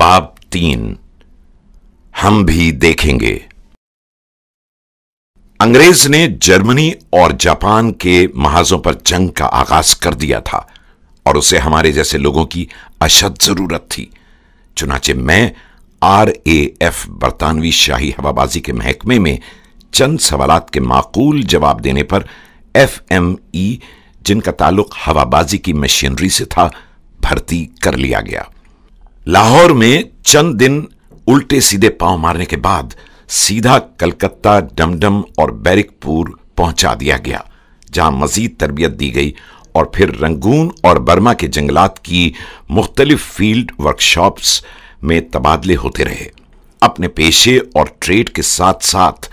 बाब तीन हम भी देखेंगे अंग्रेज ने जर्मनी और जापान के महाजों पर जंग का आगाज कर दिया था और उसे हमारे जैसे लोगों की अशद जरूरत थी चुनाचे मैं आर ए एफ बरतानवी शाही हवाबाजी के महकमे में चंद सवाल के माकूल जवाब देने पर एफ एम ई जिनका ताल्लुक हवाबाजी की मशीनरी से था भर्ती कर लिया गया लाहौर में चंद दिन उल्टे सीधे पांव मारने के बाद सीधा कलकत्ता डमडम और बैरिकपुर पहुंचा दिया गया जहां मजीद तरबियत दी गई और फिर रंगून और बर्मा के जंगलात की मुख्तलिफ फील्ड वर्कशॉप्स में तबादले होते रहे अपने पेशे और ट्रेड के साथ साथ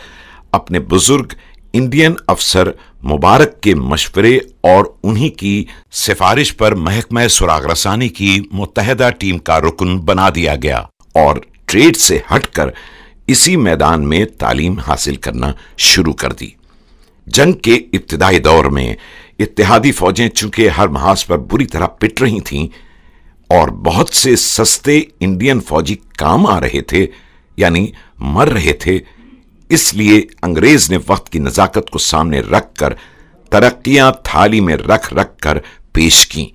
अपने बुजुर्ग इंडियन अफसर मुबारक के मशवरे और उन्हीं की सिफारिश पर महकमे सुराग रसानी की मुतहदा टीम का रुकन बना दिया गया और ट्रेड से हटकर इसी मैदान में तालीम हासिल करना शुरू कर दी जंग के इब्तदाई दौर में इतिहादी फौजें चूंकि हर महाज पर बुरी तरह पिट रही थीं और बहुत से सस्ते इंडियन फौजी काम आ रहे थे यानी मर रहे थे इसलिए अंग्रेज ने वक्त की नज़ाकत को सामने रख कर तरक्यां थाली में रख रख कर पेश की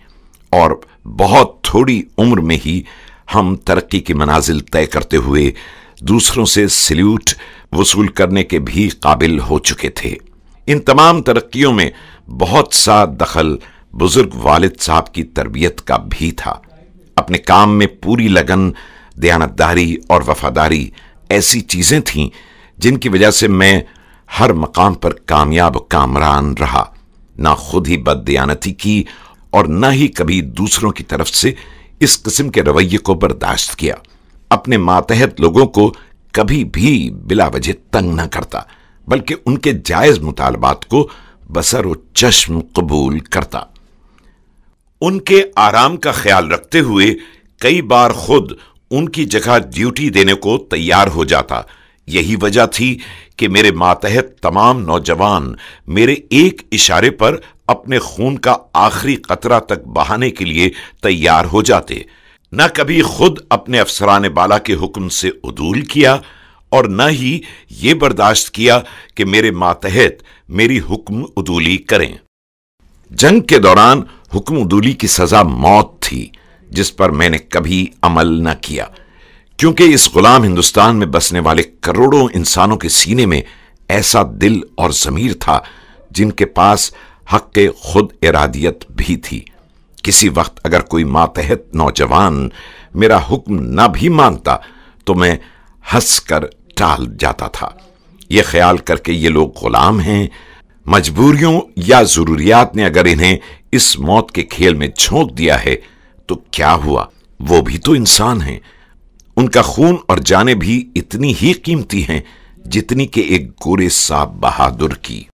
और बहुत थोड़ी उम्र में ही हम तरक्की के मनाजिल तय करते हुए दूसरों से सल्यूट वसूल करने के भी काबिल हो चुके थे इन तमाम तरक्कियों में बहुत सा दखल बुजुर्ग वालिद साहब की तरबियत का भी था अपने काम में पूरी लगन दयानतदारी और वफादारी ऐसी चीज़ें थीं जिनकी वजह से मैं हर मकाम पर कामयाब कामरान रहा ना खुद ही बददियानती की और ना ही कभी दूसरों की तरफ से इस किस्म के रवैये को बर्दाश्त किया अपने मातहत लोगों को कभी भी बिला वजह तंग ना करता बल्कि उनके जायज मुतालबात को बसर व चश्म कबूल करता उनके आराम का ख्याल रखते हुए कई बार खुद उनकी जगह ड्यूटी देने को तैयार हो जाता यही वजह थी कि मेरे मातहत तमाम नौजवान मेरे एक इशारे पर अपने खून का आखिरी कतरा तक बहाने के लिए तैयार हो जाते न कभी खुद अपने अफसरान बाला के हुक्म से उदूल किया और न ही ये बर्दाश्त किया कि मेरे मातहत मेरी हुक्म उदूली करें जंग के दौरान हुक्म उदूली की सजा मौत थी जिस पर मैंने कभी अमल न किया क्योंकि इस गुलाम हिंदुस्तान में बसने वाले करोड़ों इंसानों के सीने में ऐसा दिल और जमीर था जिनके पास हक के खुद इरादियत भी थी किसी वक्त अगर कोई मातहत नौजवान मेरा हुक्म ना भी मानता तो मैं हंस कर टाल जाता था ये ख्याल करके ये लोग गुलाम हैं मजबूरियों या ज़रूरियात ने अगर इन्हें इस मौत के खेल में झोंक दिया है तो क्या हुआ वो भी तो इंसान हैं उनका खून और जाने भी इतनी ही कीमती हैं जितनी के एक गोरे साहब बहादुर की